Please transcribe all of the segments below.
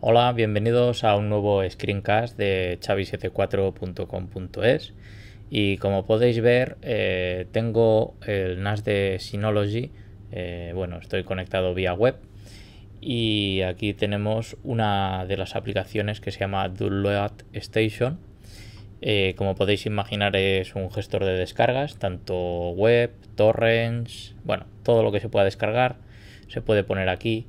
Hola, bienvenidos a un nuevo screencast de chavi74.com.es y como podéis ver eh, tengo el NAS de Synology, eh, bueno, estoy conectado vía web y aquí tenemos una de las aplicaciones que se llama Download Station. Eh, como podéis imaginar es un gestor de descargas, tanto web, torrents, bueno, todo lo que se pueda descargar se puede poner aquí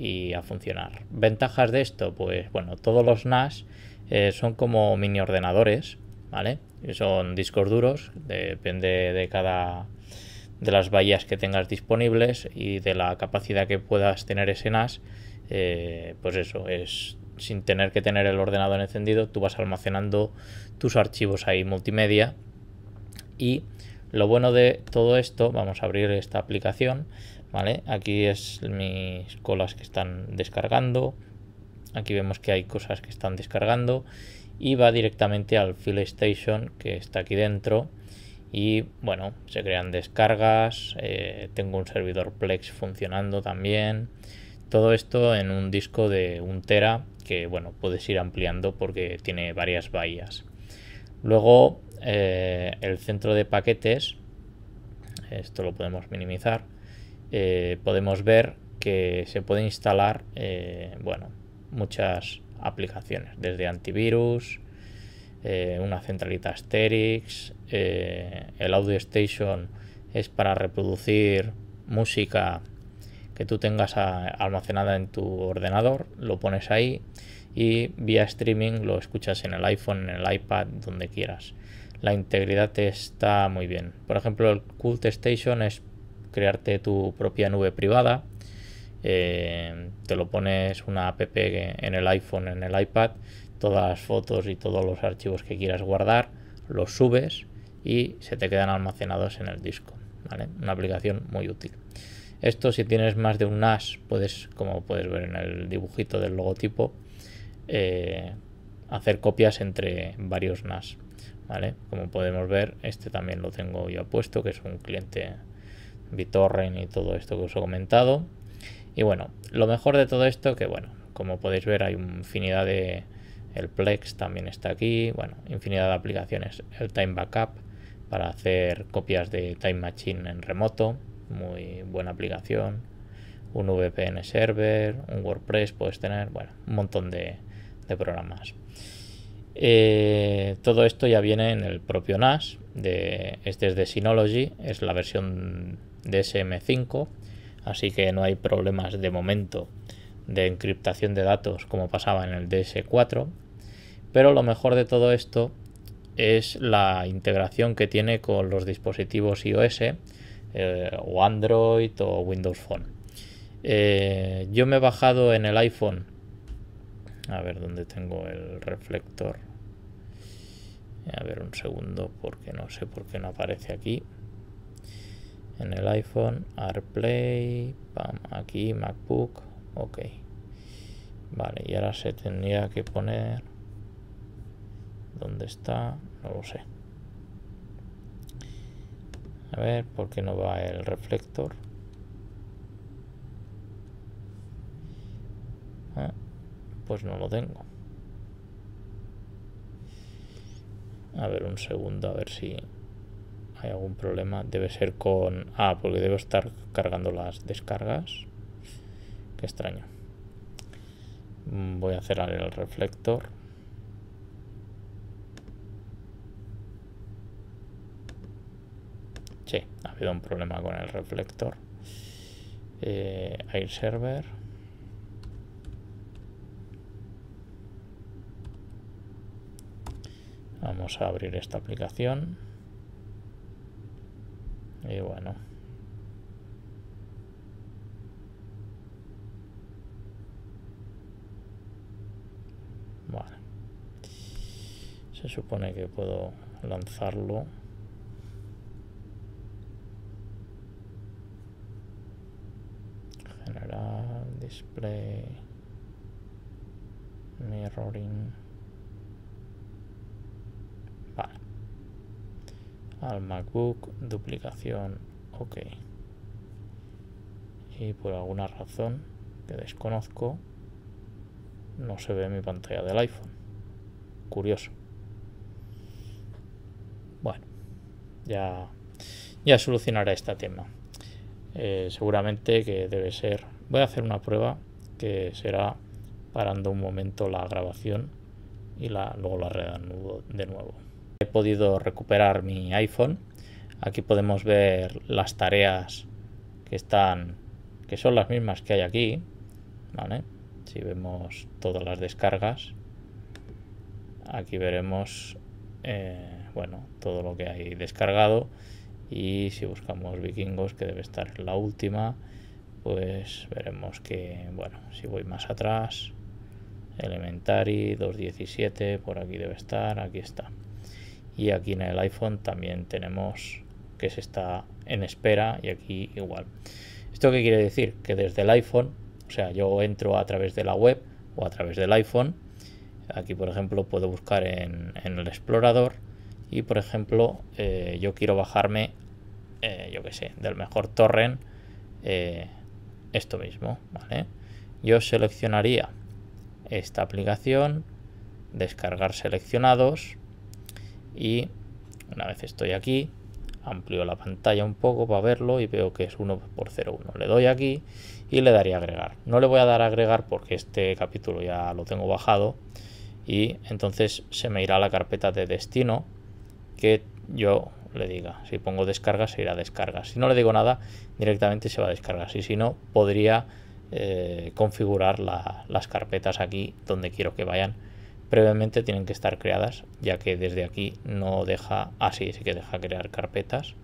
y a funcionar. Ventajas de esto, pues bueno, todos los NAS eh, son como mini ordenadores, ¿vale? Son discos duros, depende de cada de las bahías que tengas disponibles y de la capacidad que puedas tener ese NAS, eh, pues eso, es sin tener que tener el ordenador encendido, tú vas almacenando tus archivos ahí multimedia y lo bueno de todo esto, vamos a abrir esta aplicación, ¿vale? Aquí es mis colas que están descargando. Aquí vemos que hay cosas que están descargando y va directamente al Fill Station que está aquí dentro. Y bueno, se crean descargas, eh, tengo un servidor Plex funcionando también. Todo esto en un disco de un tera que bueno, puedes ir ampliando porque tiene varias bahías. Luego eh, el centro de paquetes, esto lo podemos minimizar, eh, podemos ver que se puede instalar eh, bueno, muchas aplicaciones, desde antivirus, una centralita Asterix, el Audio Station es para reproducir música que tú tengas almacenada en tu ordenador, lo pones ahí y vía streaming lo escuchas en el iPhone, en el iPad, donde quieras la integridad está muy bien. Por ejemplo, el Cult Station es crearte tu propia nube privada. Eh, te lo pones una app en el iPhone, en el iPad, todas las fotos y todos los archivos que quieras guardar, los subes y se te quedan almacenados en el disco. Una aplicación muy útil. Esto si tienes más de un NAS, puedes, como puedes ver en el dibujito del logotipo, eh, hacer copias entre varios NAS. Como podemos ver, este también lo tengo yo puesto, que es un cliente BitTorrent y todo esto que os he comentado. Y bueno, lo mejor de todo esto que, bueno, como podéis ver hay infinidad de... El Plex también está aquí, bueno, infinidad de aplicaciones. El Time Backup para hacer copias de Time Machine en remoto, muy buena aplicación. Un VPN Server, un WordPress puedes tener, bueno, un montón de, de programas. Eh, todo esto ya viene en el propio NAS, de, este es de Synology, es la versión DSM5, así que no hay problemas de momento de encriptación de datos como pasaba en el DS4, pero lo mejor de todo esto es la integración que tiene con los dispositivos iOS eh, o Android o Windows Phone. Eh, yo me he bajado en el iPhone a ver dónde tengo el reflector. Eh, a ver un segundo porque no sé por qué no aparece aquí. En el iPhone, AirPlay, aquí MacBook, ok. Vale, y ahora se tendría que poner... ¿Dónde está? No lo sé. A ver, ¿por qué no va el reflector? pues no lo tengo. A ver, un segundo, a ver si hay algún problema. Debe ser con... Ah, porque debo estar cargando las descargas. Qué extraño. Voy a cerrar el reflector. Sí, ha habido un problema con el reflector. Eh, server. vamos a abrir esta aplicación y bueno vale se supone que puedo lanzarlo general display mirroring al MacBook, duplicación, ok. Y por alguna razón que desconozco, no se ve mi pantalla del iPhone. Curioso. Bueno, ya, ya solucionaré este tema. Eh, seguramente que debe ser. Voy a hacer una prueba que será parando un momento la grabación y la, luego la reanudo de nuevo he podido recuperar mi iPhone. Aquí podemos ver las tareas que están, que son las mismas que hay aquí, ¿vale? Si vemos todas las descargas, aquí veremos, eh, bueno, todo lo que hay descargado y si buscamos vikingos, que debe estar la última, pues veremos que, bueno, si voy más atrás, Elementary 2.17, por aquí debe estar, aquí está y aquí en el iPhone también tenemos que se está en espera y aquí igual. ¿Esto qué quiere decir? Que desde el iPhone, o sea, yo entro a través de la web o a través del iPhone, aquí por ejemplo puedo buscar en, el explorador y por ejemplo eh, yo quiero bajarme, eh, yo qué sé, del mejor torrent, eh, esto mismo, Yo seleccionaría esta aplicación, descargar seleccionados, y una vez estoy aquí, amplio la pantalla un poco para verlo y veo que es 1 por 01. Le doy aquí y le daría agregar. No le voy a dar a agregar porque este capítulo ya lo tengo bajado y entonces se me irá a la carpeta de destino que yo le diga. Si pongo descarga se irá a descarga. Si no le digo nada, directamente se va a descargar y si no, podría eh, configurar las carpetas aquí donde quiero que vayan previamente tienen que estar creadas, ya que desde aquí no deja, así ah, sí que deja crear carpetas,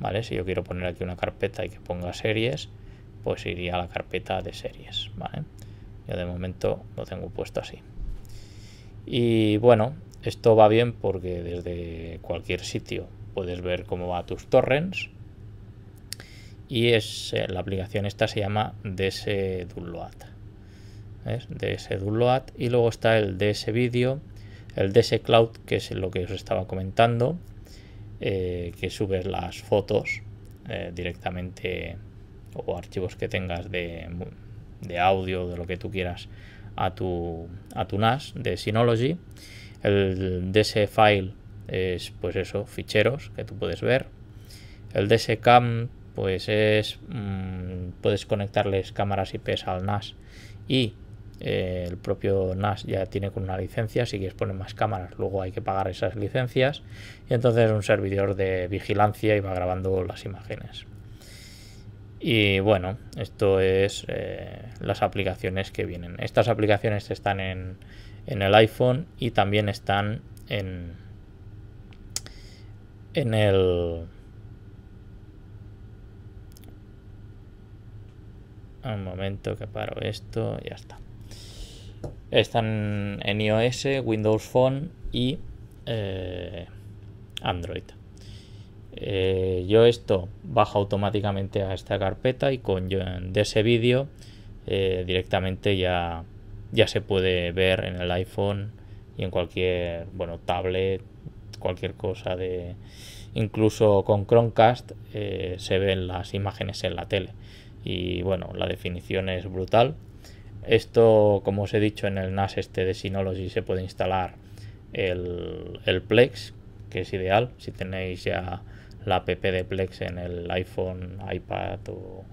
¿vale? Si yo quiero poner aquí una carpeta y que ponga series, pues iría a la carpeta de series, ¿vale? Yo de momento lo tengo puesto así. Y bueno, esto va bien porque desde cualquier sitio puedes ver cómo va tus torrents. Y es, eh, la aplicación esta se llama DS ¿eh? de DS y luego está el DS Video, el DS Cloud, que es lo que os estaba comentando, eh, que subes las fotos eh, directamente o archivos que tengas de, de, audio, de lo que tú quieras, a tu, a tu NAS de Synology. El DS File es, pues eso, ficheros que tú puedes ver. El DS Cam, pues es, mm, puedes conectarles cámaras IPs al NAS y eh, el propio NAS ya tiene con una licencia, si quieres poner más cámaras, luego hay que pagar esas licencias. Y entonces un servidor de vigilancia y va grabando las imágenes. Y bueno, esto es eh, las aplicaciones que vienen. Estas aplicaciones están en, en el iPhone y también están en, en el... Un momento que paro esto, ya está. Están en iOS, Windows Phone y eh, Android. Eh, yo esto baja automáticamente a esta carpeta y con de ese vídeo eh, directamente ya, ya se puede ver en el iPhone y en cualquier bueno tablet, cualquier cosa de incluso con Chromecast se ven las imágenes en la tele. Y bueno, la definición es brutal. Esto, como os he dicho, en el NAS este de Synology se puede instalar el, el Plex, que es ideal si tenéis ya la app de Plex en el iPhone, iPad o,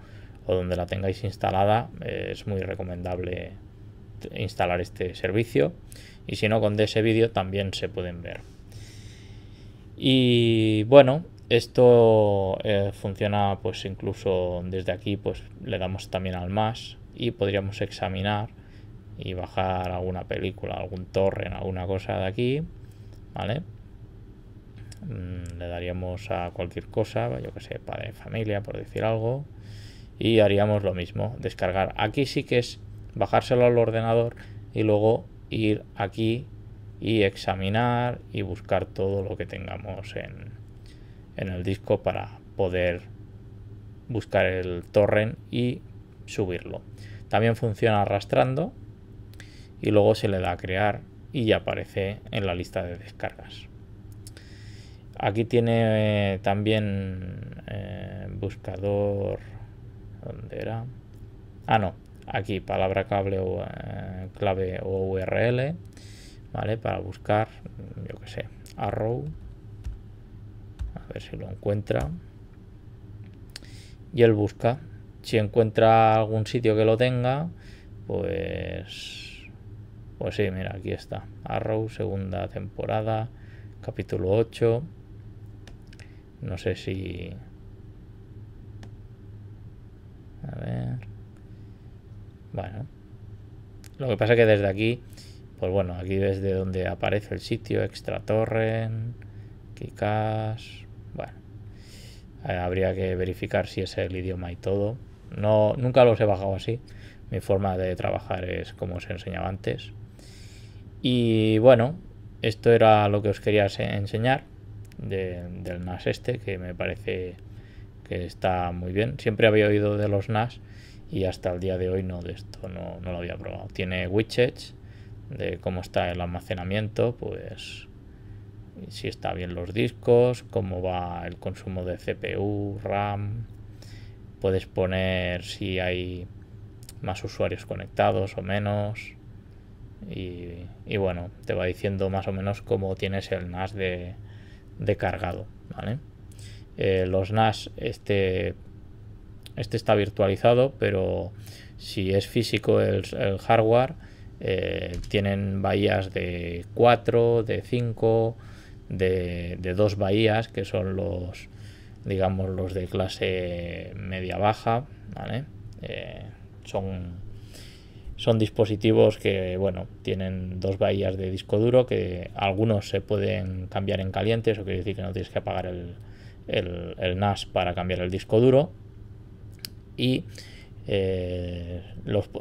donde la tengáis instalada, eh, es muy recomendable instalar este servicio. Y si no, con ese vídeo también se pueden ver. Y bueno, esto eh, funciona pues incluso desde aquí, pues le damos también al más y podríamos examinar y bajar alguna película, algún torrent, alguna cosa de aquí, ¿vale? Mm, le daríamos a cualquier cosa, yo que sé, padre, familia, por decir algo, y haríamos lo mismo, descargar. Aquí sí que es bajárselo al ordenador y luego ir aquí y examinar y buscar todo lo que tengamos en, en el disco para poder buscar el torrent y subirlo. También funciona arrastrando y luego se le da a crear y ya aparece en la lista de descargas. Aquí tiene eh, también eh, buscador. ¿Dónde era? Ah, no. Aquí, palabra cable o clave o eh, URL. ¿Vale? Para buscar, yo que sé, arrow. A ver si lo encuentra. Y él busca si encuentra algún sitio que lo tenga, pues, pues sí, mira, aquí está. Arrow, segunda temporada, capítulo 8. No sé si... A ver. Bueno. Lo que pasa es que desde aquí, pues bueno, aquí ves de donde aparece el sitio, extra torrent. Kikas. Bueno, eh, habría que verificar si es el idioma y todo. No, nunca los he bajado así. Mi forma de trabajar es como os enseñaba antes. Y bueno, esto era lo que os quería enseñar del NAS este, que me parece que está muy bien. Siempre había oído de los NAS y hasta el día de hoy no de esto, no, no lo había probado. Tiene widgets de cómo está el almacenamiento, pues si está bien los discos, cómo va el consumo de CPU, RAM, puedes poner si hay más usuarios conectados o menos. Y, bueno, te va diciendo más o menos cómo tienes el NAS de, cargado. Eh, los NAS, este, este está virtualizado, pero si es físico el, hardware, eh, tienen bahías de 4, de 5, de, de 2 bahías, que son los, digamos los de clase media baja, eh, son, son dispositivos que, bueno, tienen dos bahías de disco duro que algunos se pueden cambiar en caliente, eso quiere decir que no tienes que apagar el, NAS para cambiar el disco duro. Y eh,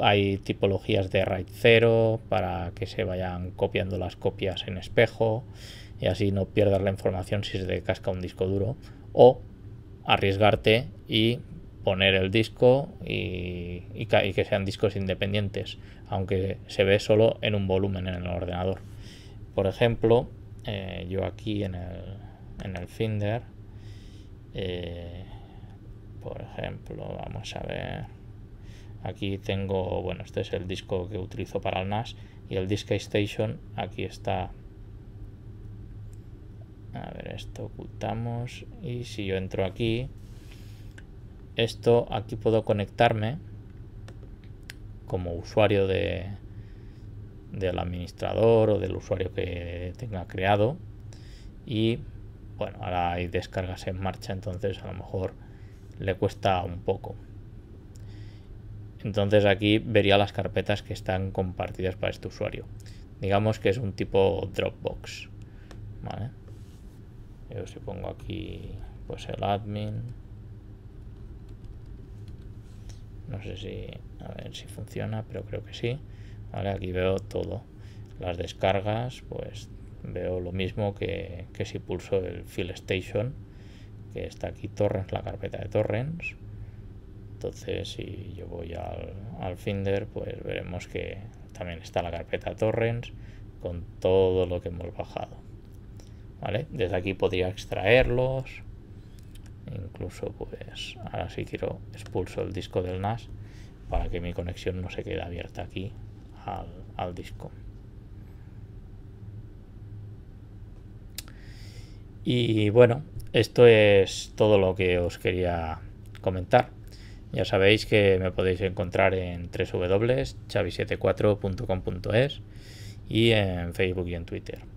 hay tipologías de RAID 0 para que se vayan copiando las copias en espejo y así no pierdas la información si se te casca un disco duro. O arriesgarte y poner el disco y, que sean discos independientes, aunque se ve solo en un volumen en el ordenador. Por ejemplo, eh, yo aquí en el, en el Finder, eh, por ejemplo, vamos a ver, aquí tengo, bueno, este es el disco que utilizo para el NAS y el Disk Station, aquí está a ver, esto ocultamos. Y si yo entro aquí, esto aquí puedo conectarme como usuario de, del administrador o del usuario que tenga creado. Y bueno, ahora hay descargas en marcha, entonces a lo mejor le cuesta un poco. Entonces aquí vería las carpetas que están compartidas para este usuario. Digamos que es un tipo Dropbox. ¿Vale? yo si pongo aquí pues el admin no sé si a ver si funciona pero creo que sí vale aquí veo todo las descargas pues veo lo mismo que, que si pulso el fill station que está aquí torrents la carpeta de torrents entonces si yo voy al, finder pues veremos que también está la carpeta torrents con todo lo que hemos bajado desde aquí podría extraerlos. Incluso pues ahora sí quiero expulso el disco del NAS para que mi conexión no se quede abierta aquí al, disco. Y bueno, esto es todo lo que os quería comentar. Ya sabéis que me podéis encontrar en www.chavi74.com.es y en Facebook y en Twitter.